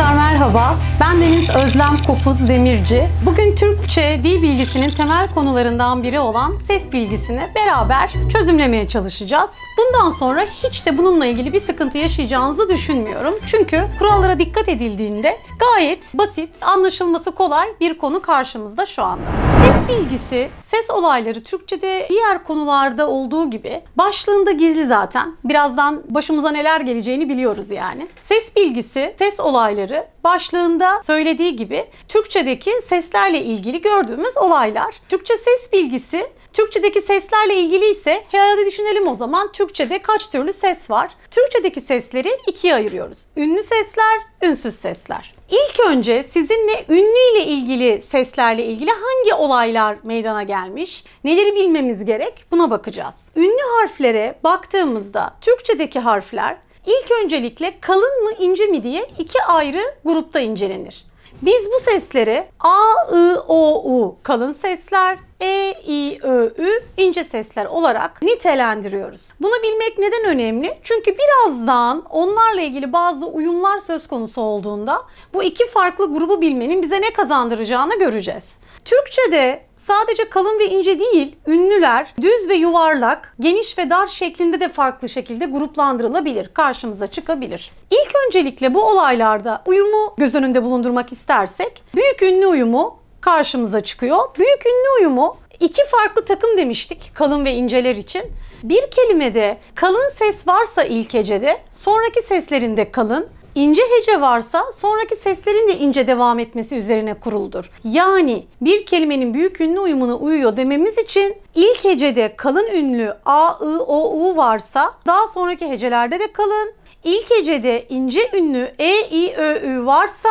arkadaşlar merhaba. Merhaba, ben Deniz Özlem Kopuz Demirci. Bugün Türkçe dil bilgisinin temel konularından biri olan ses bilgisini beraber çözümlemeye çalışacağız. Bundan sonra hiç de bununla ilgili bir sıkıntı yaşayacağınızı düşünmüyorum. Çünkü kurallara dikkat edildiğinde gayet basit, anlaşılması kolay bir konu karşımızda şu anda. Ses bilgisi, ses olayları Türkçe'de diğer konularda olduğu gibi başlığında gizli zaten. Birazdan başımıza neler geleceğini biliyoruz yani. Ses bilgisi, ses olayları başlığında söylediği gibi Türkçedeki seslerle ilgili gördüğümüz olaylar. Türkçe ses bilgisi Türkçedeki seslerle ilgili ise hayalde düşünelim o zaman Türkçede kaç türlü ses var? Türkçedeki sesleri ikiye ayırıyoruz. Ünlü sesler, ünsüz sesler. İlk önce sizinle ünlü ile ilgili seslerle ilgili hangi olaylar meydana gelmiş, neleri bilmemiz gerek buna bakacağız. Ünlü harflere baktığımızda Türkçedeki harfler İlk öncelikle kalın mı ince mi diye iki ayrı grupta incelenir. Biz bu sesleri A, I, O, U kalın sesler, e, I, Ö, Ü ince sesler olarak nitelendiriyoruz. Bunu bilmek neden önemli? Çünkü birazdan onlarla ilgili bazı uyumlar söz konusu olduğunda bu iki farklı grubu bilmenin bize ne kazandıracağını göreceğiz. Türkçe'de sadece kalın ve ince değil, ünlüler düz ve yuvarlak, geniş ve dar şeklinde de farklı şekilde gruplandırılabilir, karşımıza çıkabilir. İlk öncelikle bu olaylarda uyumu göz önünde bulundurmak istersek, büyük ünlü uyumu karşımıza çıkıyor. Büyük ünlü uyumu iki farklı takım demiştik kalın ve inceler için. Bir kelimede kalın ses varsa ilk hecede, sonraki seslerinde kalın, ince hece varsa sonraki seslerin de ince devam etmesi üzerine kuruldur. Yani bir kelimenin büyük ünlü uyumuna uyuyor dememiz için ilk hecede kalın ünlü a, ı, o, u varsa daha sonraki hecelerde de kalın. İlk hecede ince ünlü e, i, ö, ü varsa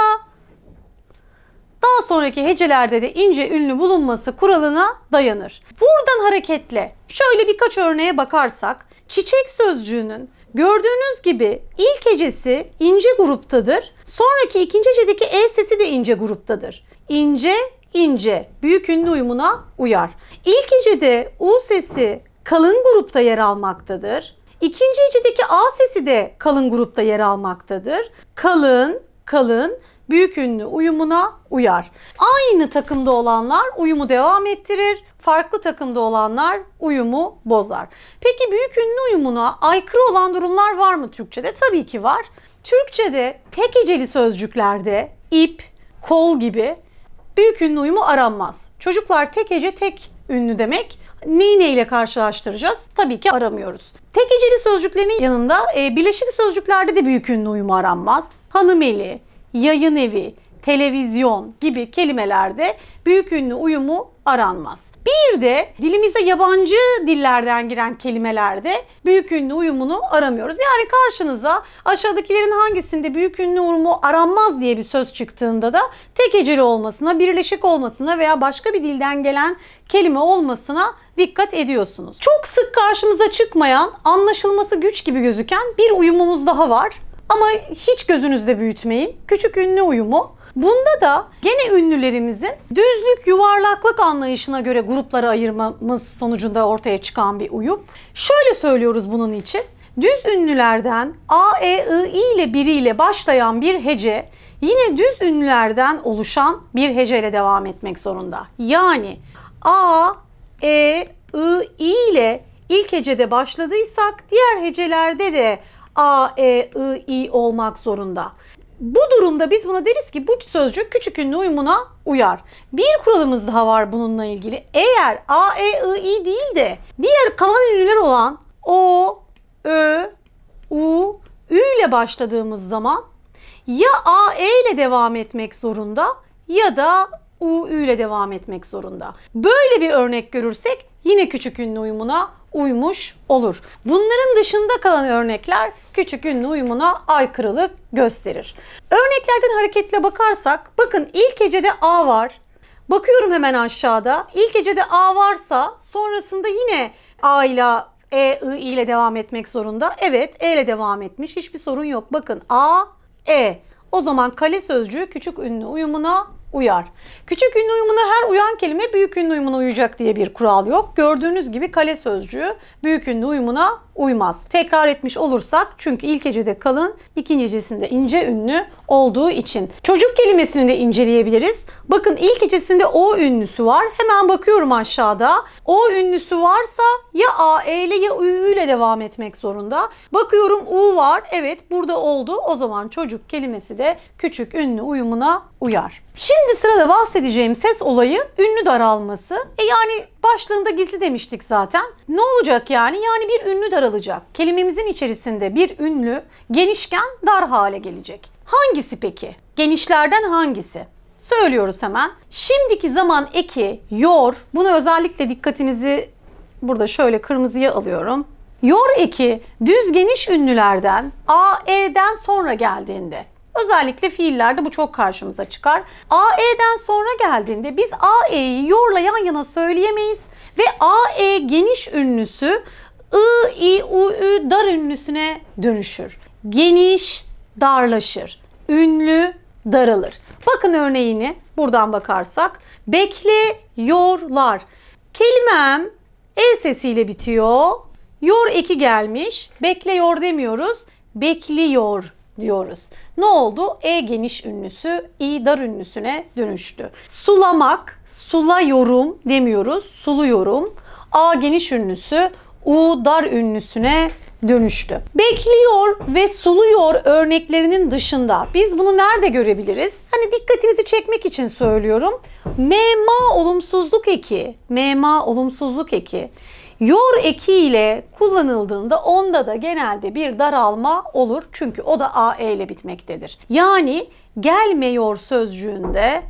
daha sonraki hecelerde de ince ünlü bulunması kuralına dayanır. Buradan hareketle şöyle birkaç örneğe bakarsak çiçek sözcüğünün gördüğünüz gibi ilk hecesi ince gruptadır. Sonraki ikinci hecedeki e sesi de ince gruptadır. İnce ince büyük ünlü uyumuna uyar. İlk hecede u sesi kalın grupta yer almaktadır. İkinci hecedeki a sesi de kalın grupta yer almaktadır. Kalın, kalın büyük ünlü uyumuna uyar. Aynı takımda olanlar uyumu devam ettirir. Farklı takımda olanlar uyumu bozar. Peki büyük ünlü uyumuna aykırı olan durumlar var mı Türkçede? Tabii ki var. Türkçede tek heceli sözcüklerde ip, kol gibi büyük ünlü uyumu aranmaz. Çocuklar tek hece tek ünlü demek. Neyi neyle karşılaştıracağız? Tabii ki aramıyoruz. Tek heceli sözcüklerin yanında e, birleşik sözcüklerde de büyük ünlü uyumu aranmaz. Hanımeli, yayın evi, televizyon gibi kelimelerde büyük ünlü uyumu aranmaz. Bir de dilimizde yabancı dillerden giren kelimelerde büyük ünlü uyumunu aramıyoruz. Yani karşınıza aşağıdakilerin hangisinde büyük ünlü uyumu aranmaz diye bir söz çıktığında da tek eceli olmasına, birleşik olmasına veya başka bir dilden gelen kelime olmasına dikkat ediyorsunuz. Çok sık karşımıza çıkmayan, anlaşılması güç gibi gözüken bir uyumumuz daha var. Ama hiç gözünüzde büyütmeyin. Küçük ünlü uyumu. Bunda da gene ünlülerimizin düzlük yuvarlaklık anlayışına göre grupları ayırmamız sonucunda ortaya çıkan bir uyum. Şöyle söylüyoruz bunun için. Düz ünlülerden A, E, I, I ile biriyle başlayan bir hece yine düz ünlülerden oluşan bir heceyle devam etmek zorunda. Yani A, E, I, I ile ilk hecede başladıysak diğer hecelerde de a, e, i, i olmak zorunda. Bu durumda biz buna deriz ki bu sözcük küçük ünlü uyumuna uyar. Bir kuralımız daha var bununla ilgili. Eğer a, e, i, i değil de diğer kalan ünlüler olan o, ö, u, ü ile başladığımız zaman ya a, e ile devam etmek zorunda ya da u, ü ile devam etmek zorunda. Böyle bir örnek görürsek yine küçük ünlü uyumuna uymuş olur. Bunların dışında kalan örnekler küçük ünlü uyumuna aykırılık gösterir. Örneklerden hareketle bakarsak bakın ilk hecede A var. Bakıyorum hemen aşağıda. İlk hecede A varsa sonrasında yine A ile E, I ile devam etmek zorunda. Evet E ile devam etmiş. Hiçbir sorun yok. Bakın A, E. O zaman kale sözcüğü küçük ünlü uyumuna uyar. Küçük ünlü uyumuna her uyan kelime büyük ünlü uyumuna uyacak diye bir kural yok. Gördüğünüz gibi kale sözcüğü büyük ünlü uyumuna uymaz. Tekrar etmiş olursak çünkü ilk hecede kalın, ikinci hecesinde ince ünlü olduğu için. Çocuk kelimesini de inceleyebiliriz. Bakın ilk hecesinde o ünlüsü var. Hemen bakıyorum aşağıda. O ünlüsü varsa ya a e ile ya ü ile devam etmek zorunda. Bakıyorum u var. Evet burada oldu. O zaman çocuk kelimesi de küçük ünlü uyumuna uyar. Şimdi sırada bahsedeceğim ses olayı ünlü daralması. E yani başlığında gizli demiştik zaten. Ne olacak yani? Yani bir ünlü daralacak. Kelimemizin içerisinde bir ünlü genişken dar hale gelecek. Hangisi peki? Genişlerden hangisi? Söylüyoruz hemen. Şimdiki zaman eki yor. Buna özellikle dikkatinizi burada şöyle kırmızıya alıyorum. Yor eki düz geniş ünlülerden AE'den sonra geldiğinde Özellikle fiillerde bu çok karşımıza çıkar. AE'den sonra geldiğinde biz AE'yi yorla yan yana söyleyemeyiz ve AE geniş ünlüsü I, I, U, Ü dar ünlüsüne dönüşür. Geniş darlaşır. Ünlü daralır. Bakın örneğini buradan bakarsak. Bekle yorlar. Kelimem E sesiyle bitiyor. Yor eki gelmiş. Bekliyor demiyoruz. Bekliyor diyoruz. Ne oldu? E geniş ünlüsü i dar ünlüsüne dönüştü. Sulamak, sula yorum demiyoruz. suluyorum. A geniş ünlüsü U dar ünlüsüne dönüştü. Bekliyor ve suluyor örneklerinin dışında biz bunu nerede görebiliriz? Hani dikkatinizi çekmek için söylüyorum. Mema olumsuzluk eki, mema olumsuzluk eki Yor eki ile kullanıldığında onda da genelde bir daralma olur. Çünkü o da AE ile bitmektedir. Yani gelmiyor sözcüğünde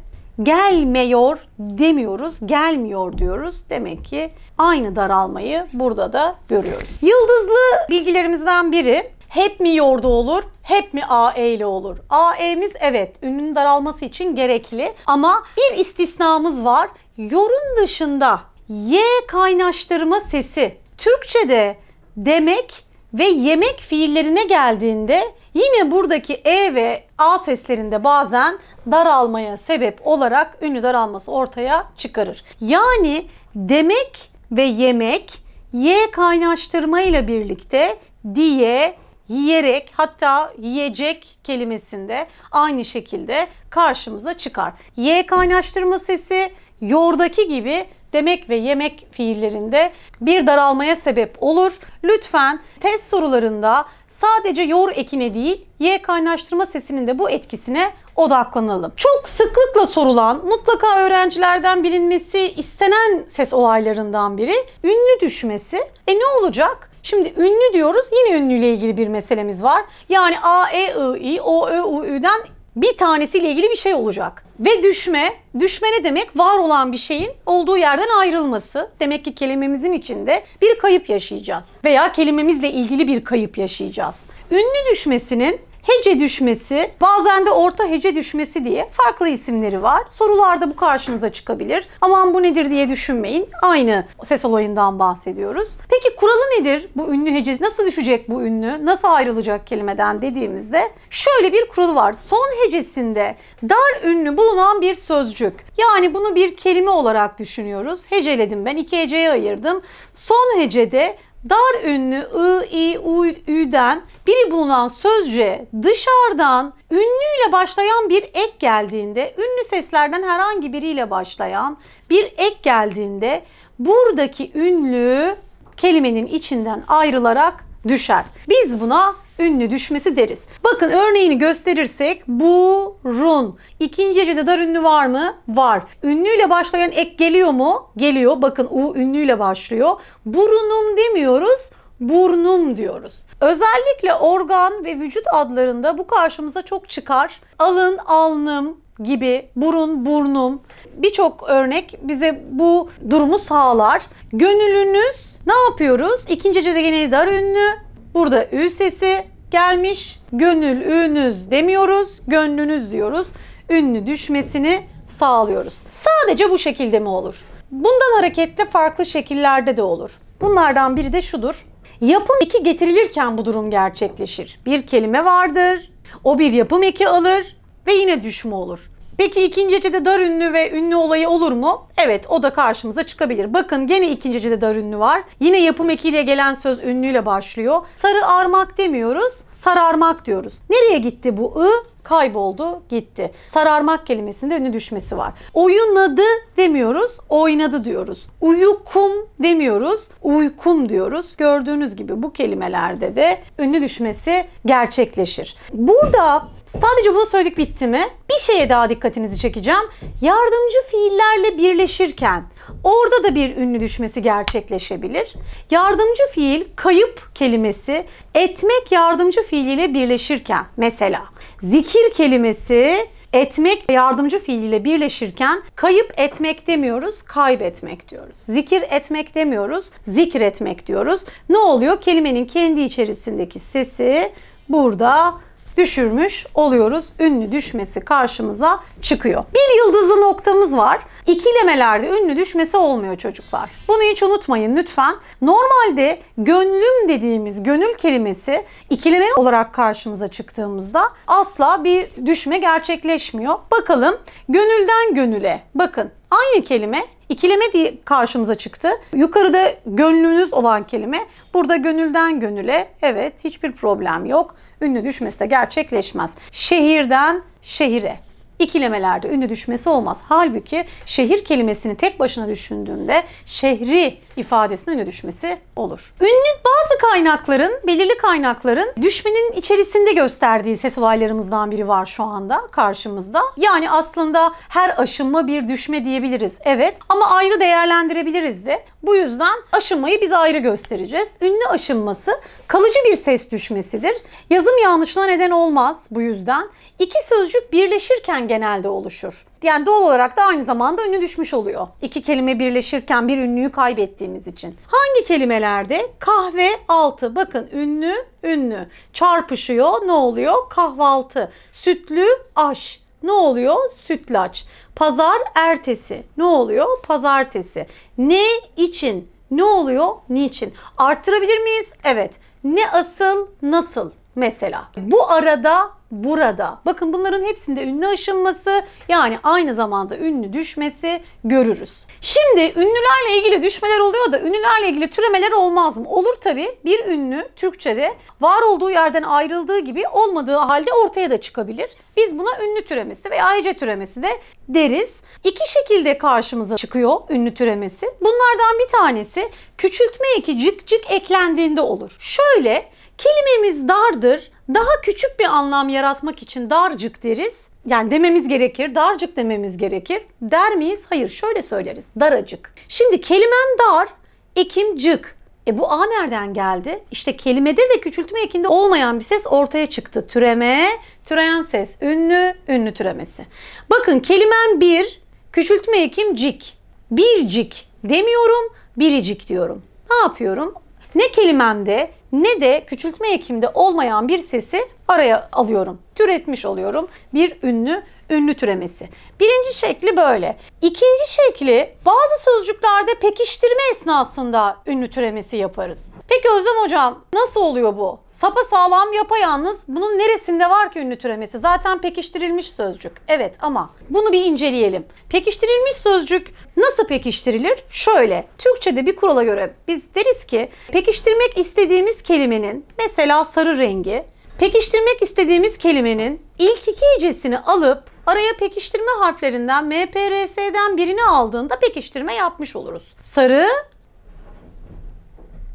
gelmiyor demiyoruz, gelmiyor diyoruz. Demek ki aynı daralmayı burada da görüyoruz. Yıldızlı bilgilerimizden biri hep mi yordu olur, hep mi AE ile olur? AE'miz evet ünün daralması için gerekli ama bir istisnamız var. Yorun dışında Y kaynaştırma sesi Türkçe'de demek ve yemek fiillerine geldiğinde yine buradaki E ve A seslerinde bazen daralmaya sebep olarak ünlü daralması ortaya çıkarır. Yani demek ve yemek Y kaynaştırma ile birlikte diye yiyerek hatta yiyecek kelimesinde aynı şekilde karşımıza çıkar. Y kaynaştırma sesi yordaki gibi demek ve yemek fiillerinde bir daralmaya sebep olur. Lütfen test sorularında sadece yor ekine değil y kaynaştırma sesinin de bu etkisine odaklanalım. Çok sıklıkla sorulan, mutlaka öğrencilerden bilinmesi istenen ses olaylarından biri ünlü düşmesi. E ne olacak? Şimdi ünlü diyoruz. Yine ünlüyle ilgili bir meselemiz var. Yani a, e, i, i, o, ö, u, ü'den bir tanesiyle ilgili bir şey olacak. Ve düşme, düşme ne demek? Var olan bir şeyin olduğu yerden ayrılması. Demek ki kelimemizin içinde bir kayıp yaşayacağız. Veya kelimemizle ilgili bir kayıp yaşayacağız. Ünlü düşmesinin hece düşmesi, bazen de orta hece düşmesi diye farklı isimleri var. Sorularda bu karşınıza çıkabilir. Aman bu nedir diye düşünmeyin. Aynı ses olayından bahsediyoruz. Peki kuralı nedir? Bu ünlü hece nasıl düşecek bu ünlü? Nasıl ayrılacak kelimeden dediğimizde şöyle bir kuralı var. Son hecesinde dar ünlü bulunan bir sözcük. Yani bunu bir kelime olarak düşünüyoruz. Heceledim ben. iki heceye ayırdım. Son hecede dar ünlü ı, i, u, ü'den biri bulunan sözcüğe dışarıdan ünlüyle başlayan bir ek geldiğinde, ünlü seslerden herhangi biriyle başlayan bir ek geldiğinde buradaki ünlü kelimenin içinden ayrılarak düşer. Biz buna ünlü düşmesi deriz. Bakın örneğini gösterirsek burun. İkinci hecede dar ünlü var mı? Var. Ünlüyle başlayan ek geliyor mu? Geliyor. Bakın u ünlüyle başlıyor. Burunum demiyoruz burnum diyoruz. Özellikle organ ve vücut adlarında bu karşımıza çok çıkar. Alın, alnım gibi burun, burnum birçok örnek bize bu durumu sağlar. Gönülünüz ne yapıyoruz? İkinci hecede gene dar ünlü. Burada ü sesi gelmiş. Gönül ünüz demiyoruz. Gönlünüz diyoruz. Ünlü düşmesini sağlıyoruz. Sadece bu şekilde mi olur? Bundan hareketle farklı şekillerde de olur. Bunlardan biri de şudur. Yapım eki getirilirken bu durum gerçekleşir. Bir kelime vardır. O bir yapım eki alır ve yine düşme olur. Peki ikinci hecede dar ünlü ve ünlü olayı olur mu? Evet o da karşımıza çıkabilir. Bakın gene ikinci hecede dar ünlü var. Yine yapım ekiyle gelen söz ünlüyle başlıyor. Sarı armak demiyoruz sararmak diyoruz. Nereye gitti bu ı? Kayboldu gitti. Sararmak kelimesinde ünlü düşmesi var. Oyunadı demiyoruz, oynadı diyoruz. Uyukum demiyoruz, uykum diyoruz. Gördüğünüz gibi bu kelimelerde de ünlü düşmesi gerçekleşir. Burada Sadece bunu söyledik bitti mi? Bir şeye daha dikkatinizi çekeceğim. Yardımcı fiillerle birleşirken orada da bir ünlü düşmesi gerçekleşebilir. Yardımcı fiil kayıp kelimesi etmek yardımcı fiiliyle birleşirken mesela zikir kelimesi etmek yardımcı fiiliyle birleşirken kayıp etmek demiyoruz, kaybetmek diyoruz. Zikir etmek demiyoruz, zikretmek diyoruz. Ne oluyor? Kelimenin kendi içerisindeki sesi burada düşürmüş oluyoruz. Ünlü düşmesi karşımıza çıkıyor. Bir yıldızlı noktamız var. İkilemelerde ünlü düşmesi olmuyor çocuklar. Bunu hiç unutmayın lütfen. Normalde gönlüm dediğimiz gönül kelimesi ikileme olarak karşımıza çıktığımızda asla bir düşme gerçekleşmiyor. Bakalım gönülden gönüle. Bakın aynı kelime ikileme diye karşımıza çıktı. Yukarıda gönlünüz olan kelime. Burada gönülden gönüle. Evet hiçbir problem yok ünlü düşmesi de gerçekleşmez. Şehirden şehire ikilemelerde ünlü düşmesi olmaz. Halbuki şehir kelimesini tek başına düşündüğünde şehri ifadesinin öne düşmesi olur. Ünlü bazı kaynakların, belirli kaynakların düşmenin içerisinde gösterdiği ses olaylarımızdan biri var şu anda karşımızda. Yani aslında her aşınma bir düşme diyebiliriz. Evet ama ayrı değerlendirebiliriz de. Bu yüzden aşınmayı biz ayrı göstereceğiz. Ünlü aşınması kalıcı bir ses düşmesidir. Yazım yanlışına neden olmaz bu yüzden. İki sözcük birleşirken genelde oluşur. Yani doğal olarak da aynı zamanda ünlü düşmüş oluyor. İki kelime birleşirken bir ünlüyü kaybettiğimiz verdiğimiz için. Hangi kelimelerde? Kahve altı. Bakın ünlü ünlü. Çarpışıyor ne oluyor? Kahvaltı. Sütlü aş. Ne oluyor? Sütlaç. Pazar ertesi. Ne oluyor? Pazartesi. Ne için? Ne oluyor? Niçin? Arttırabilir miyiz? Evet. Ne asıl, nasıl mesela? Bu arada burada. Bakın bunların hepsinde ünlü aşınması yani aynı zamanda ünlü düşmesi görürüz. Şimdi ünlülerle ilgili düşmeler oluyor da ünlülerle ilgili türemeler olmaz mı? Olur tabi. Bir ünlü Türkçe'de var olduğu yerden ayrıldığı gibi olmadığı halde ortaya da çıkabilir. Biz buna ünlü türemesi veya ayrıca türemesi de deriz. İki şekilde karşımıza çıkıyor ünlü türemesi. Bunlardan bir tanesi küçültme eki cik cik eklendiğinde olur. Şöyle kelimemiz dardır daha küçük bir anlam yaratmak için darcık deriz. Yani dememiz gerekir, darcık dememiz gerekir. Der miyiz? Hayır, şöyle söyleriz. Daracık. Şimdi kelimem dar, ekim cık. E bu A nereden geldi? İşte kelimede ve küçültme ekinde olmayan bir ses ortaya çıktı. Türeme, türeyen ses, ünlü, ünlü türemesi. Bakın kelimem bir, küçültme ekim cik. Bircik demiyorum, biricik diyorum. Ne yapıyorum? Ne kelimemde ne de küçültme ekimde olmayan bir sesi araya alıyorum. Türetmiş oluyorum. Bir ünlü ünlü türemesi. Birinci şekli böyle. İkinci şekli bazı sözcüklerde pekiştirme esnasında ünlü türemesi yaparız. Peki Özlem Hocam nasıl oluyor bu? Sapa sağlam yapayalnız bunun neresinde var ki ünlü türemesi? Zaten pekiştirilmiş sözcük. Evet ama bunu bir inceleyelim. Pekiştirilmiş sözcük nasıl pekiştirilir? Şöyle Türkçe'de bir kurala göre biz deriz ki pekiştirmek istediğimiz kelimenin mesela sarı rengi pekiştirmek istediğimiz kelimenin ilk iki hecesini alıp Araya pekiştirme harflerinden MPRS'den birini aldığında pekiştirme yapmış oluruz. Sarı,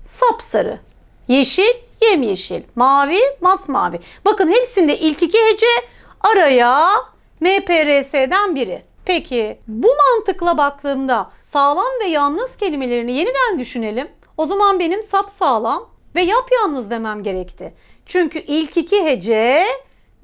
sapsarı. Yeşil, yemyeşil. Mavi, masmavi. Bakın hepsinde ilk iki hece araya MPRS'den biri. Peki bu mantıkla baktığımda sağlam ve yalnız kelimelerini yeniden düşünelim. O zaman benim sap sağlam ve yap yalnız demem gerekti. Çünkü ilk iki hece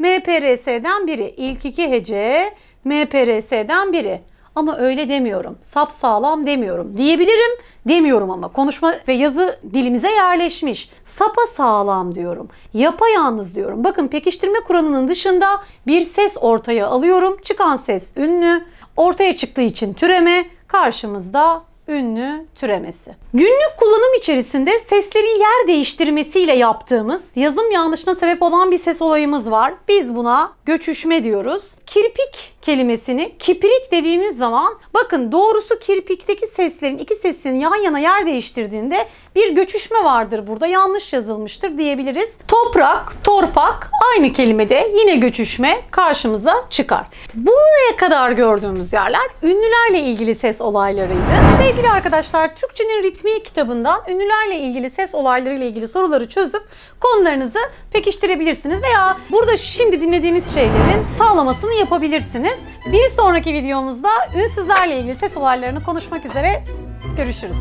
MPRS'den biri. İlk iki hece MPRS'den biri. Ama öyle demiyorum. Sap sağlam demiyorum. Diyebilirim demiyorum ama konuşma ve yazı dilimize yerleşmiş. Sapa sağlam diyorum. Yapayalnız diyorum. Bakın pekiştirme kuralının dışında bir ses ortaya alıyorum. Çıkan ses ünlü. Ortaya çıktığı için türeme. Karşımızda ünlü türemesi. Günlük kullanım içerisinde seslerin yer değiştirmesiyle yaptığımız yazım yanlışına sebep olan bir ses olayımız var. Biz buna göçüşme diyoruz. Kirpik kelimesini kiprik dediğimiz zaman bakın doğrusu kirpikteki seslerin iki sesin yan yana yer değiştirdiğinde bir göçüşme vardır burada yanlış yazılmıştır diyebiliriz. Toprak, torpak aynı kelimede yine göçüşme karşımıza çıkar. Buraya kadar gördüğümüz yerler ünlülerle ilgili ses olaylarıydı. Sevgili Sevgili arkadaşlar, Türkçenin ritmi kitabından ünlülerle ilgili ses olaylarıyla ilgili soruları çözüp konularınızı pekiştirebilirsiniz veya burada şimdi dinlediğiniz şeylerin sağlamasını yapabilirsiniz. Bir sonraki videomuzda ünsüzlerle ilgili ses olaylarını konuşmak üzere görüşürüz.